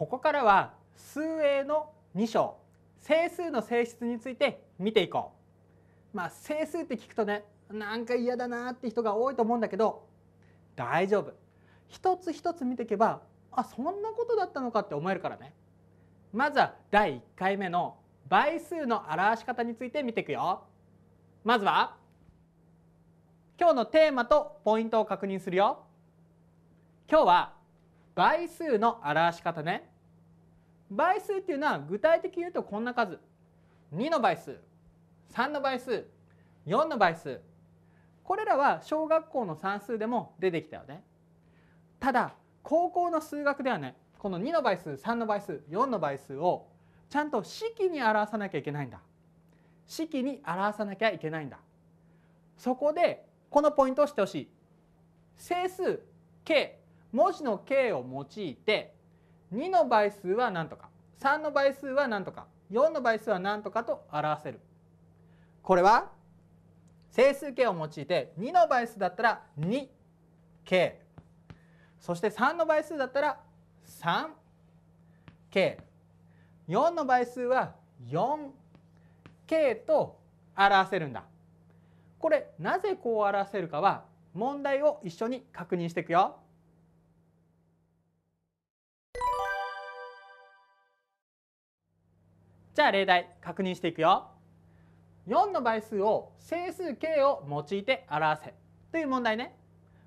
ここからは数 A の2章整数の性質について見ていこう。まあ、整数って聞くとねなんか嫌だなって人が多いと思うんだけど大丈夫一つ一つ見ていけばあそんなことだったのかって思えるからねまずは第1回目の倍数の表し方について見ていくよまずは今日のテーマとポイントを確認するよ今日は倍数の表し方ね倍数っていうのは具体的に言うとこんな数2の倍数3の倍数4の倍数これらは小学校の算数でも出てきたよね。ただ高校の数学ではねこの2の倍数3の倍数4の倍数をちゃんと式に表さなきゃいけないんだ式に表さなきゃいけないんだそこでこのポイントをしてほしい整数 k 文字の k を用いて2の倍数は何とか3の倍数は何とか4の倍数は何とかと表せるこれは整数形を用いて2の倍数だったら 2k そして3の倍数だったら 3k4 の倍数は 4k と表せるんだ。これなぜこう表せるかは問題を一緒に確認していくよ。じゃあ例題確認していくよ。4の倍数を整数 k を用いて表せという問題ね。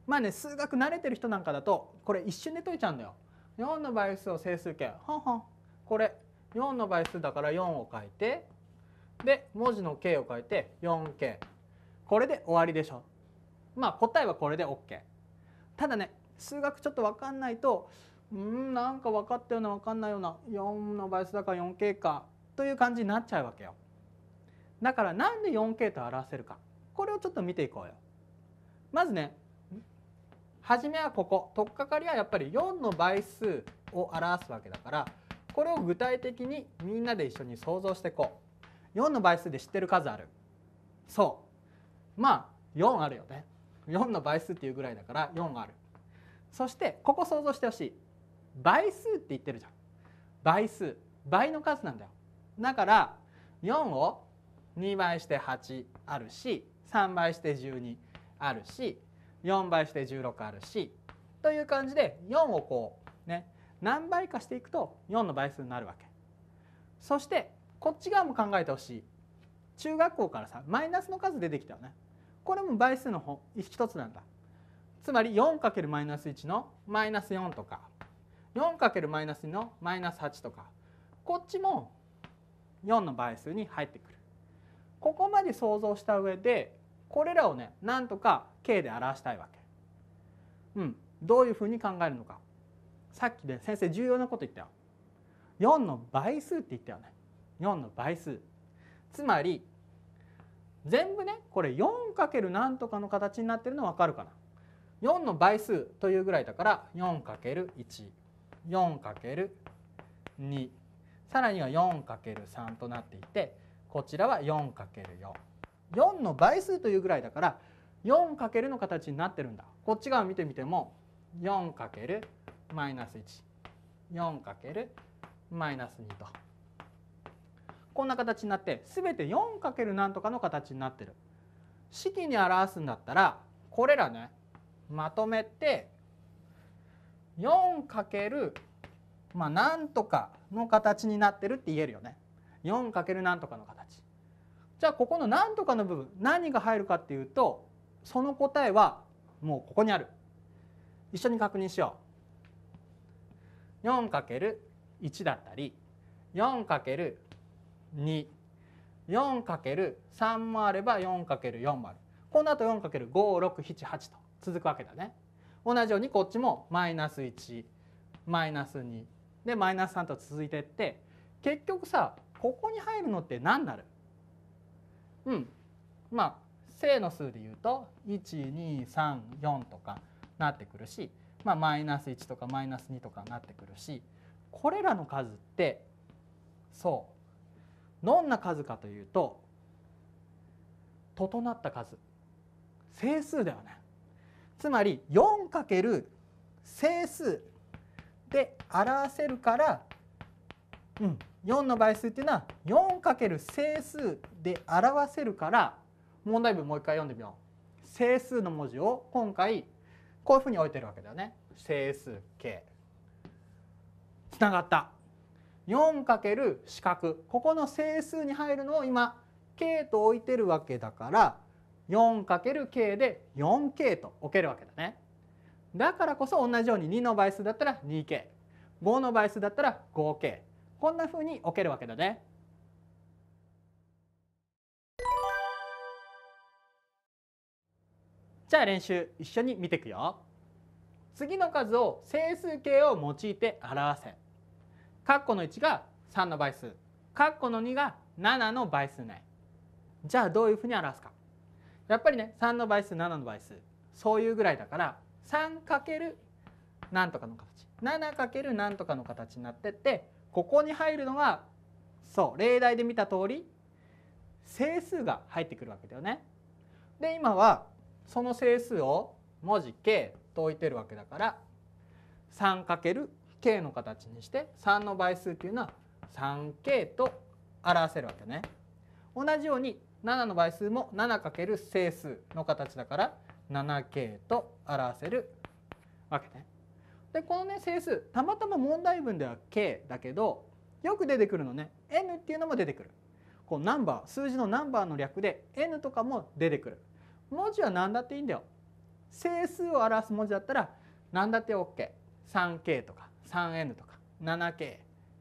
まあね数学慣れてる人なんかだとこれ一瞬で解いちゃうんだよ。4の倍数を整数 k ほんほんこれ4の倍数だから4を書いてで文字の k を書いて 4k これで終わりでしょ。まあ答えはこれで OK。ただね数学ちょっと分かんないとうんなんか分かったような分かんないような4の倍数だから 4k かという感じになっちゃうわけよ。だからなんで 4K と表せるかこれをちょっと見ていこうよ。まずね初めはここ取っかかりはやっぱり4の倍数を表すわけだからこれを具体的にみんなで一緒に想像していこう。4の倍数で知ってる数あるそうまあ4あるよね。4の倍数っていうぐらいだから4ある。そしてここ想像してほしい。倍数って言ってるじゃん。倍数倍の数なんだよ。だから4を2倍して8あるし3倍して12あるし4倍して16あるしという感じで4をこうね何倍かしていくと4の倍数になるわけ。そしてこっち側も考えてほしい。中学校からさマイナスの数出てきたよね。これも倍数の一つなんだ。つまり 4× マイナス1のマイナス4とか 4× マイナス2のマイナス8とかこっちも4の倍数に入ってくる。ここまで想像した上でこれらをねなんとか K で表したいわけ。うん、どういうふうに考えるのか。さっきで先生重要なこと言ったよ。4の倍数って言ったよね。4の倍数。つまり全部ねこれ 4× 何とかの形になってるの分かるかな ?4 の倍数というぐらいだから 4×1。4×2。さらには 4×3 となっていてこちらは 4×44 の倍数というぐらいだから 4× の形になってるんだこっち側見てみても 4× マイナス 14× マイナス2とこんな形になって全て 4× なんとかの形になってる式に表すんだったらこれらねまとめて 4× まあ、なんとかの形になってるって言えるよね。4× なんとかの形。じゃあここのなんとかの部分何が入るかっていうとその答えはもうここにある。一緒に確認しよう。4×1 だったり 4×2 4×3 もあれば 4×4 もあるこの後 4×5678 と続くわけだね同じようにこっちもマイナス1マイナス2でマイナス3と続いてって結局さここに入るのって何なるうんまあ正の数で言うと1234とかなってくるしまあマイナス1とかマイナス2とかなってくるしこれらの数ってそうどんな数かというと整った数整数ではないつまり4る整数で表せるから、うん、4の倍数っていうのは 4× 整数で表せるから問題文もう一回読んでみよう。整数の文字を今回こういうふうに置いてるわけだよね。整数形。つながった。4× 四角ここの整数に入るのを今 k と置いてるわけだから 4×k で 4k と置けるわけだね。だからこそ同じように2の倍数だったら 2k5 の倍数だったら 5k こんなふうに置けるわけだね。じゃあ練習一緒に見ていくよ。次の数を整数形を用いて表せ。括弧の1が3の倍数括弧の2が7の倍数ね。じゃあどういうふうに表すか。やっぱりね3の倍数7の倍数そういうぐらいだから 3× なんとかの形 7× なんとかの形になってってここに入るのがそう例題で見た通り整数が入ってくるわけだよね。で今はその整数を文字 k と置いてるわけだから 3×k の形にして3の倍数っていうのは 3k と表せるわけね。同じように7の倍数も 7× 整数の形だから 7K と表せるわけね。でこのね整数たまたま問題文では K だけどよく出てくるのね N っていうのも出てくる。こうナンバー数字のナンバーの略で N とかも出てくる。文字は何だっていいんだよ。整数を表す文字だったら何だって OK。3K とか 3N とか 7K、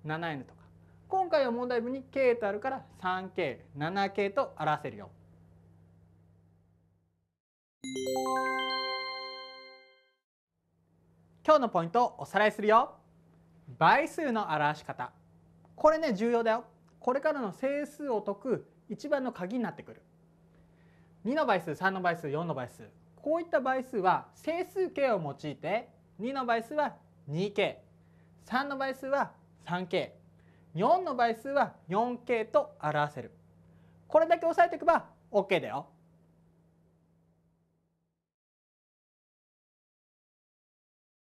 7N とか。今回は問題文に K とあるから 3K、7K と表せるよ。今日のポイントをおさらいするよ倍数の表し方これね重要だよこれからの整数を解く一番の鍵になってくる2の倍数3の倍数4の倍数こういった倍数は整数形を用いて2の倍数は 2k3 の倍数は 3k4 の倍数は 4k と表せるこれだけ押さえておけば OK だよ